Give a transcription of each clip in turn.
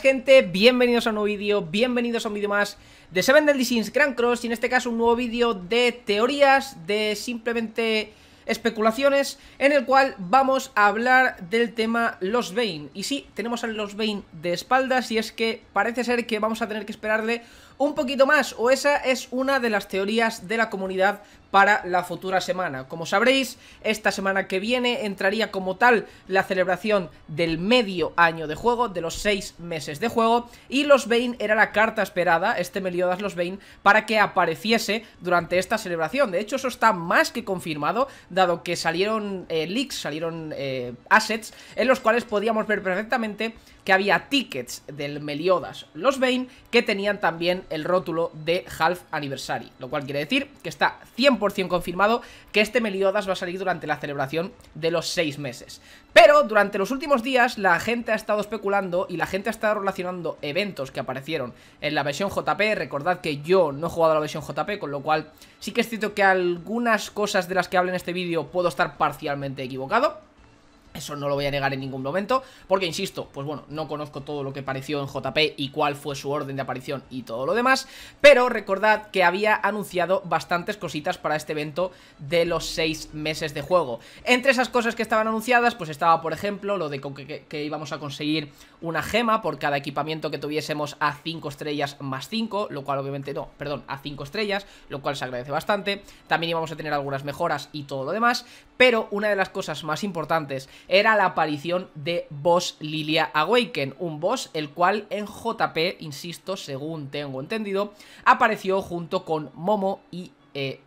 gente, bienvenidos a un nuevo vídeo, bienvenidos a un vídeo más de Seven Deadly Sins Grand Cross y en este caso un nuevo vídeo de teorías, de simplemente especulaciones en el cual vamos a hablar del tema Los Bane. Y sí, tenemos a Los Bane de espaldas y es que parece ser que vamos a tener que esperarle un poquito más, o esa es una de las teorías de la comunidad para la futura semana. Como sabréis, esta semana que viene entraría como tal la celebración del medio año de juego, de los seis meses de juego, y los Bane era la carta esperada, este Meliodas los Bane, para que apareciese durante esta celebración. De hecho, eso está más que confirmado, dado que salieron eh, leaks, salieron eh, assets, en los cuales podíamos ver perfectamente que había tickets del Meliodas Los Bane que tenían también el rótulo de Half Anniversary, lo cual quiere decir que está 100% confirmado que este Meliodas va a salir durante la celebración de los 6 meses. Pero durante los últimos días la gente ha estado especulando y la gente ha estado relacionando eventos que aparecieron en la versión JP, recordad que yo no he jugado a la versión JP, con lo cual sí que es cierto que algunas cosas de las que hablo en este vídeo puedo estar parcialmente equivocado, eso no lo voy a negar en ningún momento, porque insisto, pues bueno, no conozco todo lo que apareció en JP y cuál fue su orden de aparición y todo lo demás, pero recordad que había anunciado bastantes cositas para este evento de los 6 meses de juego. Entre esas cosas que estaban anunciadas, pues estaba, por ejemplo, lo de que, que íbamos a conseguir una gema por cada equipamiento que tuviésemos a 5 estrellas más 5, lo cual obviamente no, perdón, a 5 estrellas, lo cual se agradece bastante. También íbamos a tener algunas mejoras y todo lo demás, pero una de las cosas más importantes era la aparición de Boss Lilia Awaken, un boss el cual en JP, insisto, según tengo entendido, apareció junto con Momo y eh,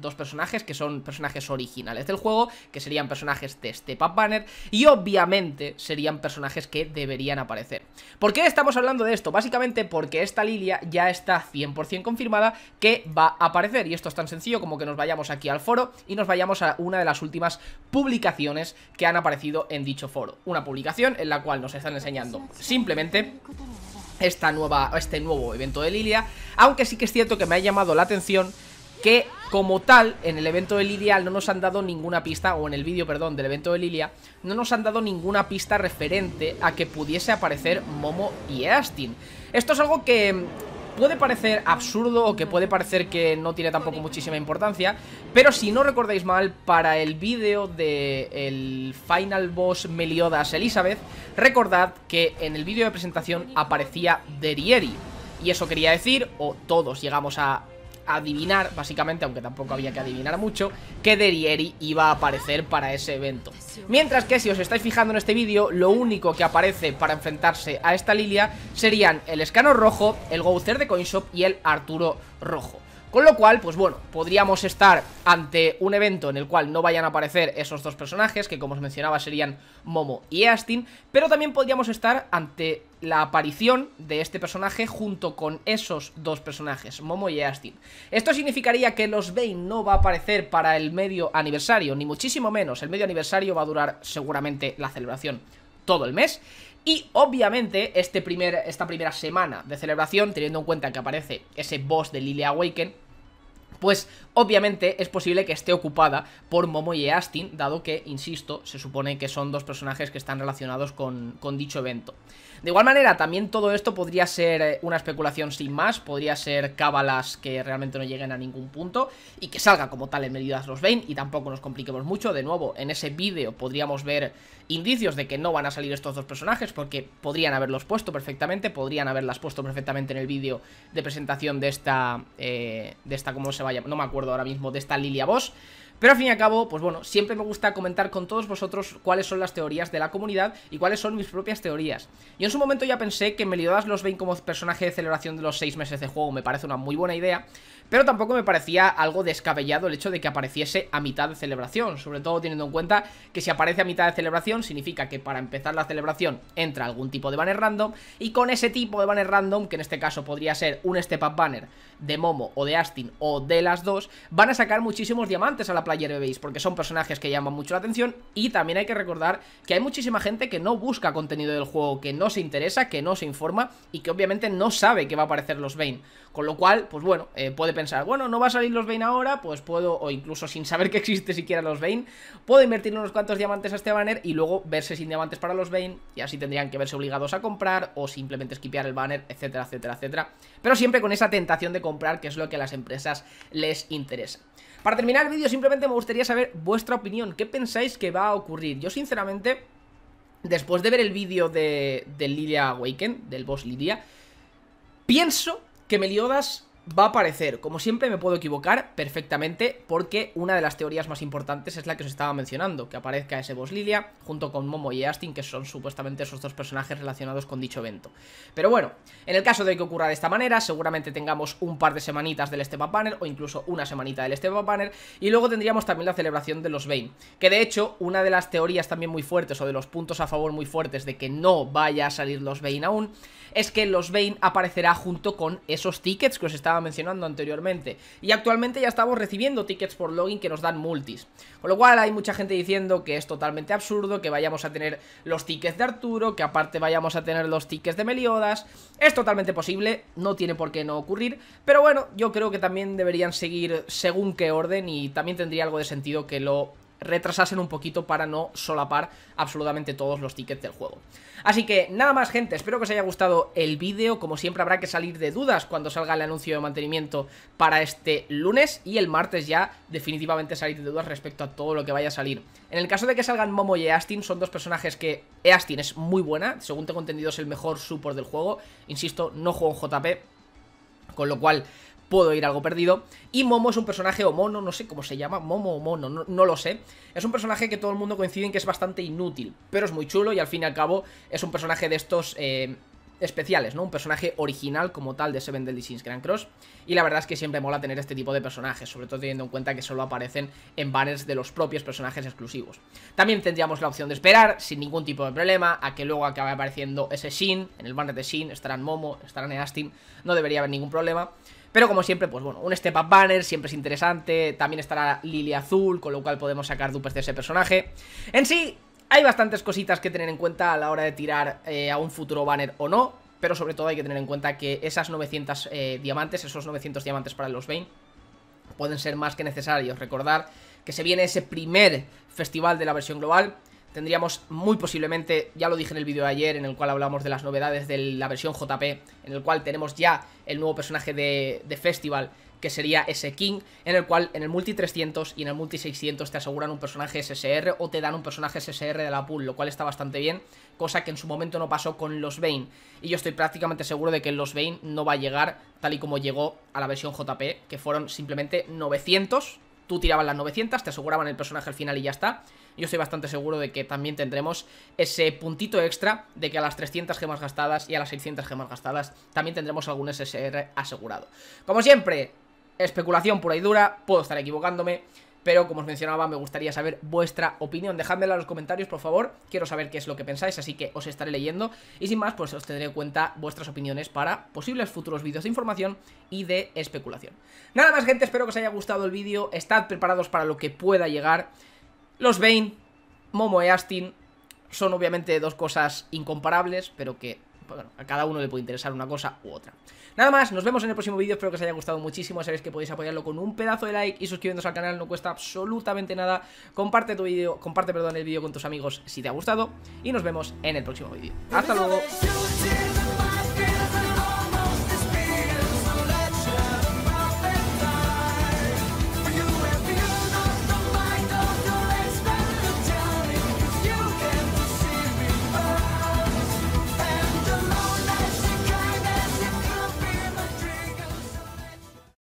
dos personajes que son personajes originales del juego, que serían personajes de Step Up Banner, y obviamente serían personajes que deberían aparecer. ¿Por qué estamos hablando de esto? Básicamente porque esta Lilia ya está 100% confirmada que va a aparecer, y esto es tan sencillo como que nos vayamos aquí al foro y nos vayamos a una de las últimas publicaciones que han aparecido en dicho foro. Una publicación en la cual nos están enseñando simplemente esta nueva, este nuevo evento de Lilia, aunque sí que es cierto que me ha llamado la atención que como tal, en el evento de Lilia no nos han dado ninguna pista, o en el vídeo, perdón, del evento de Lilia, no nos han dado ninguna pista referente a que pudiese aparecer Momo y Astin. Esto es algo que puede parecer absurdo o que puede parecer que no tiene tampoco muchísima importancia, pero si no recordáis mal, para el vídeo del Final Boss Meliodas Elizabeth, recordad que en el vídeo de presentación aparecía Derieri. Y eso quería decir, o todos llegamos a adivinar, básicamente, aunque tampoco había que adivinar mucho, que Derieri iba a aparecer para ese evento. Mientras que si os estáis fijando en este vídeo, lo único que aparece para enfrentarse a esta Lilia serían el Escano Rojo, el Gouzer de Coinshop y el Arturo Rojo. Con lo cual, pues bueno, podríamos estar ante un evento en el cual no vayan a aparecer esos dos personajes, que como os mencionaba serían Momo y Astin, pero también podríamos estar ante la aparición de este personaje junto con esos dos personajes, Momo y Astin. Esto significaría que los Bane no va a aparecer para el medio aniversario, ni muchísimo menos, el medio aniversario va a durar seguramente la celebración todo el mes y obviamente este primer, esta primera semana de celebración, teniendo en cuenta que aparece ese boss de Lily Awaken, pues obviamente es posible que esté ocupada por Momo y Astin, dado que, insisto, se supone que son dos personajes que están relacionados con, dicho evento. De igual manera, también todo esto podría ser eh, una especulación sin más, podría ser cábalas que realmente no lleguen a ningún punto y que salga como tal en medidas los Bane y tampoco nos compliquemos mucho. De nuevo, en ese vídeo podríamos ver indicios de que no van a salir estos dos personajes porque podrían haberlos puesto perfectamente, podrían haberlas puesto perfectamente en el vídeo de presentación de esta, eh, de esta, ¿cómo se va no me acuerdo ahora mismo, de esta Lilia Boss pero al fin y al cabo, pues bueno, siempre me gusta comentar con todos vosotros cuáles son las teorías de la comunidad y cuáles son mis propias teorías. y en su momento ya pensé que Meliodas los 20 como personaje de celebración de los 6 meses de juego, me parece una muy buena idea, pero tampoco me parecía algo descabellado el hecho de que apareciese a mitad de celebración, sobre todo teniendo en cuenta que si aparece a mitad de celebración significa que para empezar la celebración entra algún tipo de banner random y con ese tipo de banner random, que en este caso podría ser un step up banner de Momo o de Astin o de las dos, van a sacar muchísimos diamantes a la Ayer porque son personajes que llaman mucho la atención y también hay que recordar que hay muchísima gente que no busca contenido del juego, que no se interesa, que no se informa y que obviamente no sabe que va a aparecer los Bane. Con lo cual, pues bueno, eh, puede pensar, bueno, no va a salir los Bane ahora, pues puedo, o incluso sin saber que existe siquiera los Bane, puedo invertir unos cuantos diamantes a este banner y luego verse sin diamantes para los Bane y así tendrían que verse obligados a comprar o simplemente esquipear el banner, etcétera, etcétera, etcétera. Pero siempre con esa tentación de comprar, que es lo que a las empresas les interesa. Para terminar el vídeo simplemente me gustaría saber vuestra opinión, qué pensáis que va a ocurrir. Yo sinceramente, después de ver el vídeo de, de Lilia Awaken, del boss Lilia, pienso que Meliodas va a aparecer. Como siempre me puedo equivocar perfectamente porque una de las teorías más importantes es la que os estaba mencionando, que aparezca ese boss Lilia junto con Momo y Astin, que son supuestamente esos dos personajes relacionados con dicho evento. Pero bueno, en el caso de que ocurra de esta manera, seguramente tengamos un par de semanitas del Step Up Banner o incluso una semanita del Step Up Banner y luego tendríamos también la celebración de los Bane que de hecho una de las teorías también muy fuertes o de los puntos a favor muy fuertes de que no vaya a salir los Bane aún, es que los Bane aparecerá junto con esos tickets que os estaba mencionando anteriormente. Y actualmente ya estamos recibiendo tickets por login que nos dan multis. Con lo cual hay mucha gente diciendo que es totalmente absurdo que vayamos a tener los tickets de Arturo, que aparte vayamos a tener los tickets de Meliodas. Es totalmente posible, no tiene por qué no ocurrir, pero bueno, yo creo que también deberían seguir según qué orden y también tendría algo de sentido que lo retrasasen un poquito para no solapar absolutamente todos los tickets del juego. Así que nada más gente, espero que os haya gustado el vídeo, como siempre habrá que salir de dudas cuando salga el anuncio de mantenimiento para este lunes y el martes ya definitivamente salir de dudas respecto a todo lo que vaya a salir. En el caso de que salgan Momo y Eastin, son dos personajes que Eastin es muy buena, según tengo entendido es el mejor support del juego, insisto, no juego en JP, con lo cual puedo ir algo perdido. Y Momo es un personaje o mono, no sé cómo se llama, Momo o mono, no, lo sé. Es un personaje que todo el mundo coincide en que es bastante inútil, pero es muy chulo y al fin y al cabo es un personaje de estos... Eh, especiales, ¿no? Un personaje original como tal de Seven Deadly Sins Grand Cross. Y la verdad es que siempre mola tener este tipo de personajes, sobre todo teniendo en cuenta que solo aparecen en banners de los propios personajes exclusivos. También tendríamos la opción de esperar, sin ningún tipo de problema, a que luego acabe apareciendo ese Shin. En el banner de Shin estarán Momo, estarán Astin. no debería haber ningún problema. Pero como siempre, pues bueno, un step up banner siempre es interesante. También estará Lily azul, con lo cual podemos sacar dupes de ese personaje. En sí, hay bastantes cositas que tener en cuenta a la hora de tirar eh, a un futuro banner o no. Pero sobre todo hay que tener en cuenta que esas 900 eh, diamantes, esos 900 diamantes para los Bane, pueden ser más que necesarios. Recordar que se viene ese primer festival de la versión global tendríamos muy posiblemente, ya lo dije en el vídeo de ayer en el cual hablamos de las novedades de la versión JP, en el cual tenemos ya el nuevo personaje de, de Festival que sería ese King, en el cual en el Multi 300 y en el Multi 600 te aseguran un personaje SSR o te dan un personaje SSR de la pool, lo cual está bastante bien, cosa que en su momento no pasó con los Bane, y yo estoy prácticamente seguro de que los Bane no va a llegar tal y como llegó a la versión JP, que fueron simplemente 900 tú tirabas las 900, te aseguraban el personaje al final y ya está. Yo estoy bastante seguro de que también tendremos ese puntito extra de que a las 300 gemas gastadas y a las 600 gemas gastadas también tendremos algún SSR asegurado. Como siempre, especulación pura y dura, puedo estar equivocándome pero como os mencionaba me gustaría saber vuestra opinión, Dejadmela en los comentarios por favor, quiero saber qué es lo que pensáis, así que os estaré leyendo y sin más pues os tendré en cuenta vuestras opiniones para posibles futuros vídeos de información y de especulación. Nada más gente, espero que os haya gustado el vídeo, estad preparados para lo que pueda llegar, los Bane, Momo y Astin son obviamente dos cosas incomparables, pero que pues bueno, a cada uno le puede interesar una cosa u otra. Nada más, nos vemos en el próximo vídeo, espero que os haya gustado muchísimo, sabéis que podéis apoyarlo con un pedazo de like y suscribiéndose al canal, no cuesta absolutamente nada. Comparte tu vídeo, comparte, perdón, el vídeo con tus amigos si te ha gustado y nos vemos en el próximo vídeo. ¡Hasta luego!